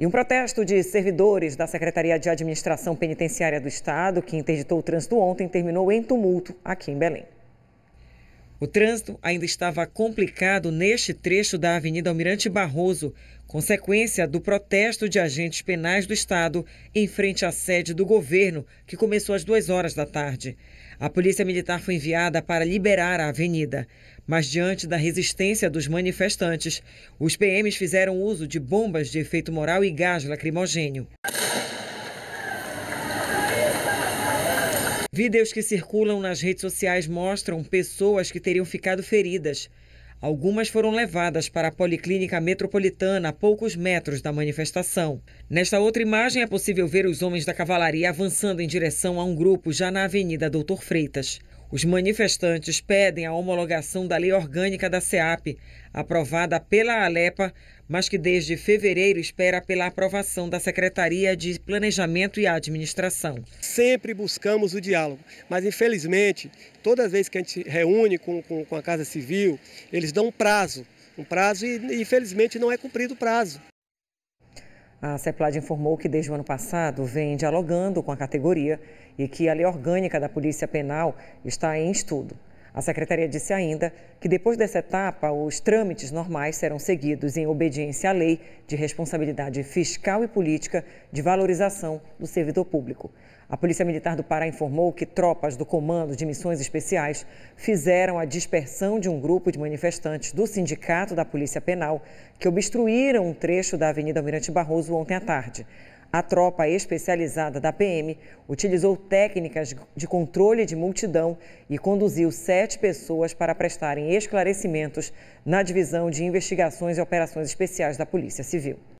E um protesto de servidores da Secretaria de Administração Penitenciária do Estado, que interditou o trânsito ontem, terminou em tumulto aqui em Belém. O trânsito ainda estava complicado neste trecho da Avenida Almirante Barroso, consequência do protesto de agentes penais do Estado em frente à sede do governo, que começou às duas horas da tarde. A polícia militar foi enviada para liberar a avenida. Mas, diante da resistência dos manifestantes, os PMs fizeram uso de bombas de efeito moral e gás lacrimogênio. Vídeos que circulam nas redes sociais mostram pessoas que teriam ficado feridas. Algumas foram levadas para a Policlínica Metropolitana, a poucos metros da manifestação. Nesta outra imagem é possível ver os homens da cavalaria avançando em direção a um grupo já na Avenida Doutor Freitas. Os manifestantes pedem a homologação da lei orgânica da SEAP, aprovada pela ALEPA, mas que desde fevereiro espera pela aprovação da Secretaria de Planejamento e Administração. Sempre buscamos o diálogo, mas infelizmente, todas as vezes que a gente reúne com, com, com a Casa Civil, eles dão um prazo, um prazo e infelizmente não é cumprido o prazo. A CEPLAD informou que desde o ano passado vem dialogando com a categoria e que a lei orgânica da Polícia Penal está em estudo. A secretaria disse ainda que depois dessa etapa, os trâmites normais serão seguidos em obediência à lei de responsabilidade fiscal e política de valorização do servidor público. A Polícia Militar do Pará informou que tropas do Comando de Missões Especiais fizeram a dispersão de um grupo de manifestantes do Sindicato da Polícia Penal que obstruíram um trecho da Avenida Almirante Barroso ontem à tarde. A tropa especializada da PM utilizou técnicas de controle de multidão e conduziu sete sete pessoas para prestarem esclarecimentos na Divisão de Investigações e Operações Especiais da Polícia Civil.